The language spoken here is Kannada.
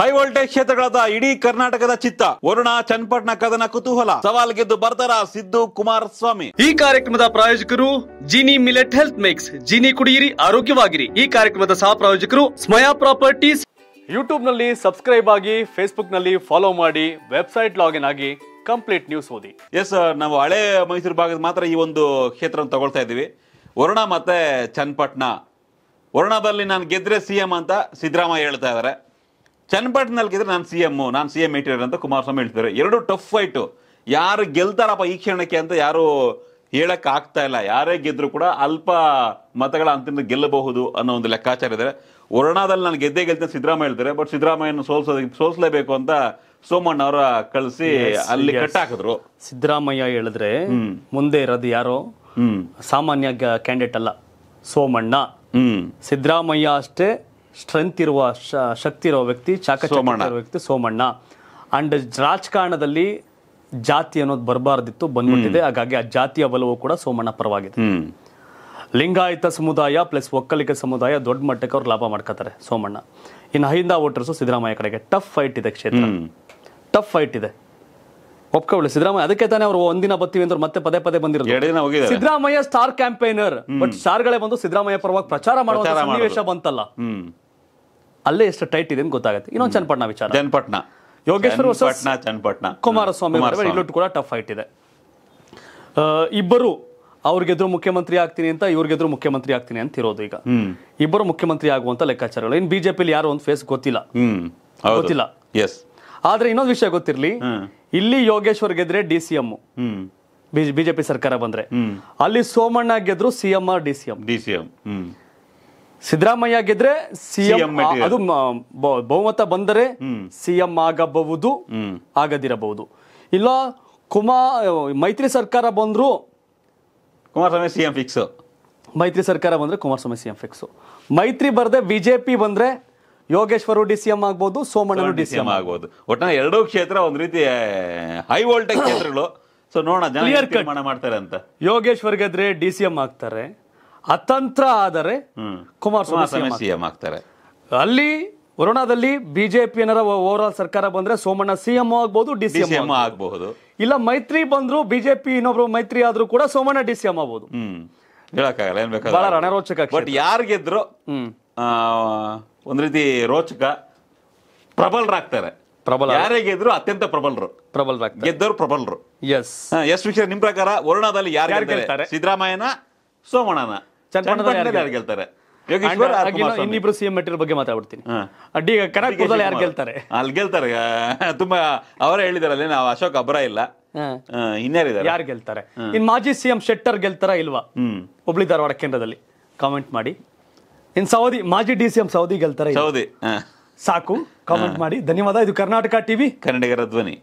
ಹೈ ವೋಲ್ಟೇಜ್ ಕ್ಷೇತ್ರಗಳಾದ ಇಡೀ ಕರ್ನಾಟಕದ ಚಿತ್ತ ವರುಣ ಚನ್ನಪಟ್ಟಣ ಕದನ ಕುತೂಹಲ ಸವಾಲ್ ಗೆದ್ದು ಬರ್ತಾರ ಸಿದ್ದು ಸ್ವಾಮಿ ಈ ಕಾರ್ಯಕ್ರಮದ ಪ್ರಾಯೋಜಕರು Jini millet health mix Jini ಕುಡಿಯಿರಿ ಆರೋಗ್ಯವಾಗಿರಿ ಈ ಕಾರ್ಯಕ್ರಮದ ಸಹ ಪ್ರಾಯೋಜಕರು ಸ್ಮಯಾ ಪ್ರಾಪರ್ಟೀಸ್ ಯೂಟ್ಯೂಬ್ ನಲ್ಲಿ ಸಬ್ಸ್ಕ್ರೈಬ್ ಆಗಿ ಫೇಸ್ಬುಕ್ ನಲ್ಲಿ ಫಾಲೋ ಮಾಡಿ ವೆಬ್ಸೈಟ್ ಲಾಗಿನ್ ಆಗಿ ಕಂಪ್ಲೀಟ್ ನ್ಯೂಸ್ ಓದಿ ಎಸ್ ನಾವು ಹಳೆ ಮೈಸೂರು ಭಾಗದ ಮಾತ್ರ ಈ ಒಂದು ಕ್ಷೇತ್ರ ತಗೊಳ್ತಾ ಇದ್ದೀವಿ ವರುಣ ಮತ್ತೆ ಚನ್ನಪಟ್ಟಣ ವರುಣದಲ್ಲಿ ನಾನು ಗೆದ್ರೆ ಸಿಎಂ ಅಂತ ಸಿದ್ದರಾಮಯ್ಯ ಹೇಳ್ತಾ ಇದ್ದಾರೆ ಚನ್ನಪಟ್ಟಣದಲ್ಲಿ ಗೆದ್ರೆ ನಾನು ಸಿ ಎಮ್ ನಾನು ಸಿ ಎಂ ಅಂತ ಕುಮಾರಸ್ವಾಮಿ ಹೇಳ್ತಿದ್ದಾರೆ ಎರಡು ಟಫ್ ಫೈಟು ಯಾರು ಗೆಲ್ತಾರಪ್ಪ ಈ ಕ್ಷಣಕ್ಕೆ ಅಂತ ಯಾರು ಹೇಳಕ್ ಆಗ್ತಾ ಇಲ್ಲ ಯಾರೇ ಗೆದ್ರು ಕೂಡ ಅಲ್ಪ ಮತಗಳ ಅಂತಿಂದ ಗೆಲ್ಲಬಹುದು ಅನ್ನೋ ಒಂದು ಲೆಕ್ಕಾಚಾರ ಇದ್ದಾರೆ ವರ್ಣಾದಲ್ಲಿ ನಾನು ಗೆದ್ದೇ ಗೆಲ್ತೇನೆ ಸಿದ್ದರಾಮಯ್ಯ ಹೇಳ್ತಾರೆ ಬಟ್ ಸಿದ್ದರಾಮಯ್ಯನ ಸೋಲ್ಸೋ ಸೋಲ್ಸಲೇಬೇಕು ಅಂತ ಸೋಮಣ್ಣ ಅವರ ಕಳಿಸಿ ಅಲ್ಲಿ ಕಟ್ ಹಾಕಿದ್ರು ಸಿದ್ದರಾಮಯ್ಯ ಹೇಳಿದ್ರೆ ಮುಂದೆ ಇರೋದು ಯಾರೋ ಸಾಮಾನ್ಯ ಕ್ಯಾಂಡಿಡೇಟ್ ಅಲ್ಲ ಸೋಮಣ್ಣ ಸಿದ್ದರಾಮಯ್ಯ ಅಷ್ಟೇ ಸ್ಟ್ರೆಂತ್ ಇರುವ ಶಕ್ತಿ ಇರುವ ವ್ಯಕ್ತಿ ಚಾಕಚಕ್ಯ ಇರುವ ವ್ಯಕ್ತಿ ಸೋಮಣ್ಣ ಅಂಡ್ ರಾಜಕಾರಣದಲ್ಲಿ ಜಾತಿ ಅನ್ನೋದು ಬರಬಾರ್ದಿತ್ತು ಬಂದ್ಬಿಟ್ಟಿದೆ ಹಾಗಾಗಿ ಆ ಜಾತಿಯ ಬಲವು ಕೂಡ ಸೋಮಣ್ಣ ಪರವಾಗಿದೆ ಲಿಂಗಾಯತ ಸಮುದಾಯ ಪ್ಲಸ್ ಒಕ್ಕಲಿಗ ಸಮುದಾಯ ದೊಡ್ಡ ಮಟ್ಟಕ್ಕೆ ಅವ್ರು ಲಾಭ ಮಾಡ್ಕೋತಾರೆ ಸೋಮಣ್ಣ ಇನ್ನು ಅಹಿಂದ ವೋಟರ್ಸು ಸಿದ್ದರಾಮಯ್ಯ ಕಡೆಗೆ ಟಫ್ ಫೈಟ್ ಇದೆ ಕ್ಷೇತ್ರ ಟಫ್ ಫೈಟ್ ಇದೆ ಒಪ್ಕೊಳ್ಳಿ ಸಿದ್ದರಾಮಯ್ಯ ಅದಕ್ಕೆ ತಾನೇ ಅವರು ಒಂದಿನ ಬತ್ತೀವಿ ಅಂದ್ರೆ ಮತ್ತೆ ಪದೇ ಪದೇ ಬಂದಿರೋದು ಸಿದ್ದರಾಮಯ್ಯ ಸ್ಟಾರ್ ಕ್ಯಾಂಪೇನರ್ ಬಟ್ ಸ್ಟಾರ್ಗಳೇ ಬಂದು ಸಿದ್ದರಾಮಯ್ಯ ಪರವಾಗಿ ಪ್ರಚಾರ ಮಾಡುವ ಸನ್ನಿವೇಶ ಬಂತಲ್ಲ ಅಲ್ಲೇ ಎಷ್ಟು ಟೈಟ್ ಇದೆ ಅಂತ ಗೊತ್ತಾಗುತ್ತೆ ಇನ್ನೊಂದು ಚನ್ನಪಟ್ಟಣ ವಿಚಾರ ಚನ್ನಪಟ್ಟಣ ಯೋಗೇಶ್ವರ್ ಚನ್ನಪಟ್ಟಣ ಕುಮಾರಸ್ವಾಮಿ ಇಲ್ಲೊಟ್ಟು ಕೂಡ ಟಫ್ ಫೈಟ್ ಇದೆ ಇಬ್ಬರು ಅವ್ರಿಗೆದ್ರು ಮುಖ್ಯಮಂತ್ರಿ ಆಗ್ತೀನಿ ಅಂತ ಇವ್ರಿಗೆದ್ರು ಮುಖ್ಯಮಂತ್ರಿ ಆಗ್ತೀನಿ ಅಂತ ಇರೋದು ಈಗ ಇಬ್ಬರು ಮುಖ್ಯಮಂತ್ರಿ ಆಗುವಂತ ಲೆಕ್ಕಾಚಾರಗಳು ಇನ್ ಬಿಜೆಪಿಲಿ ಯಾರು ಒಂದು ಫೇಸ್ ಗೊತ್ತಿಲ್ಲ ಗೊತ್ತಿಲ್ಲ ಎಸ್ ಆದ್ರೆ ಇನ್ನೊಂದು ವಿಷಯ ಗೊತ್ತಿರ್ಲಿ ಇಲ್ಲಿ ಯೋಗೇಶ್ವರ್ ಗೆದ್ರೆ ಡಿ ಸಿ ಎಂ ಬಿಜೆಪಿ ಸರ್ಕಾರ ಬಂದ್ರೆ ಅಲ್ಲಿ ಸೋಮಣ್ಣ ಗೆದ್ರು CM or D C M D C M Siddaramaiah ಗೆದ್ರೆ ಸಿಎಂ ಅದು ಬಹುಮತ ಬಂದರೆ ಸಿಎಂ ಆಗಬಹುದು ಆಗದಿರಬಹುದು ಇಲ್ಲ ಕುಮಾ ಮೈತ್ರಿ ಸರ್ಕಾರ ಬಂದ್ರು ಕುಮಾರಸ್ವಾಮಿ ಸಿಎಂ ಫಿಕ್ಸ್ ಮೈತ್ರಿ ಸರ್ಕಾರ ಬಂದ್ರೆ ಕುಮಾರಸ್ವಾಮಿ ಸಿಎಂ ಫಿಕ್ಸ್ ಮೈತ್ರಿ ಬರದೆ ಬಿಜೆಪಿ ಬಂದ್ರೆ ಯೋಗೇಶ್ವರು ಡಿ ಸಿಎಂ ಆಗ್ಬಹುದು ಸೋಮಣ್ಣರು ಡಿ ಸಿಎಂ ಆಗ್ಬಹುದು ಒಟ್ಟಿನ ಎರಡೂ ಕ್ಷೇತ್ರ ಒಂದ್ ರೀತಿ ಹೈ ವೋಲ್ಟೇಜ್ ಕ್ಷೇತ್ರಗಳು ಸೊ ನೋಡೋಣ ಮಾಡ್ತಾರೆ ಅಂತ ಯೋಗೇಶ್ವರ್ ಗೆದ್ರೆ ಡಿ ಸಿಎಂ ಆಗ್ತಾರೆ ಅತಂತ್ರ ಆದರೆ ಕುಮಾರಸ್ವಾಮಿ ಸಿಎಂ ಆಗ್ತಾರೆ ಅಲ್ಲಿ ವರುಣಾದಲ್ಲಿ ಬಿಜೆಪಿ ಏನಾರ ಓವರ್ ಆಲ್ ಸರ್ಕಾರ ಬಂದ್ರೆ ಸೋಮಣ್ಣ ಸಿಎಂ ಆಗ್ಬಹುದು ಡಿ ಸಿ ಎಂ ಆಗಬಹುದು ಇಲ್ಲ ಮೈತ್ರಿ ಬಂದ್ರು ಬಿಜೆಪಿ ಇನ್ನೊಬ್ರು ಮೈತ್ರಿ ಆದ್ರೂ ಕೂಡ ಸೋಮಣ್ಣ ಡಿ ಸಿ ಎಂ ಆಗ್ಬಹುದು ಹೇಳಕ್ಕಾಗಲ್ಲ ಏನ್ ಬೇಕಾದ್ರೆ ಬಹಳ ರಣರೋಚಕ ಬಟ್ ಯಾರು ಗೆದ್ರು ಒಂದ್ ರೀತಿ ರೋಚಕ ಪ್ರಬಲರಾಗ್ತಾರೆ ಪ್ರಬಲ ಯಾರೇ ಗೆದ್ರು ಅತ್ಯಂತ ಪ್ರಬಲರು ಪ್ರಬಲ ಗೆದ್ದವರು ಪ್ರಬಲರು ಎಸ್ ಎಸ್ ವಿಷಯ ನಿಮ್ ಪ್ರಕಾರ ವರುಣಾದಲ್ಲಿ ಯಾರು ಗೆಲ್ತಾರೆ ಸಿದ್ದರಾಮಯ್ಯನ ಸೋಮಣ್ಣನ ಗೆಲ್ತಾರೆ ಇನ್ನಿಬ್ರು ಸಿಎಂ ಮೆಟ್ಟಿರೋ ಬಗ್ಗೆ ಮಾತಾಡ್ಬಿಡ್ತೀನಿ ಅಡ್ಡಿ ಕನಕಪುರದಲ್ಲಿ ಯಾರು ಗೆಲ್ತಾರೆ ಅಲ್ಲಿ ಗೆಲ್ತಾರೆ ತುಂಬಾ ಅವರೇ ಹೇಳಿದಾರಲ್ಲ ನಾವು ಅಶೋಕ್ ಅಬ್ರ ಇಲ್ಲ ಇನ್ಯಾರಿದ್ದಾರೆ ಯಾರು ಗೆಲ್ತಾರೆ ಇನ್ ಮಾಜಿ ಸಿಎಂ ಶೆಟ್ಟರ್ ಗೆಲ್ತಾರ ಇಲ್ವಾ ಹುಬ್ಳಿ ಧಾರವಾಡ ಕೇಂದ್ರದಲ್ಲಿ ಕಾಮೆಂಟ್ ಮಾಡಿ ಇನ್ ಸೌದಿ ಮಾಜಿ ಡಿ ಸಿಎಂ ಸೌದಿ ಗೆಲ್ತಾರೆ ಸೌದಿ ಸಾಕು ಕಾಮೆಂಟ್ ಮಾಡಿ ಧನ್ಯವಾದ ಇದು ಕರ್ನಾಟಕ ಟಿವಿ ಕನ್ನಡಿಗರ ಧ್ವನಿ